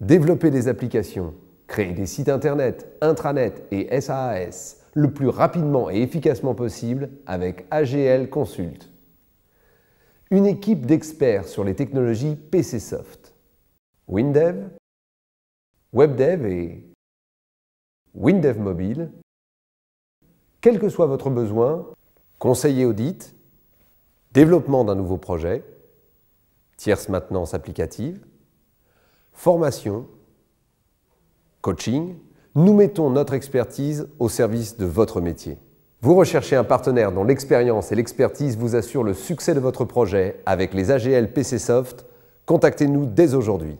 Développer des applications, créer des sites Internet, intranet et SaaS le plus rapidement et efficacement possible avec AGL Consult. Une équipe d'experts sur les technologies PC Soft. WinDev, WebDev et WinDev Mobile. Quel que soit votre besoin, conseiller audit, développement d'un nouveau projet, tierce maintenance applicative, formation, coaching, nous mettons notre expertise au service de votre métier. Vous recherchez un partenaire dont l'expérience et l'expertise vous assurent le succès de votre projet avec les AGL PC Soft Contactez-nous dès aujourd'hui.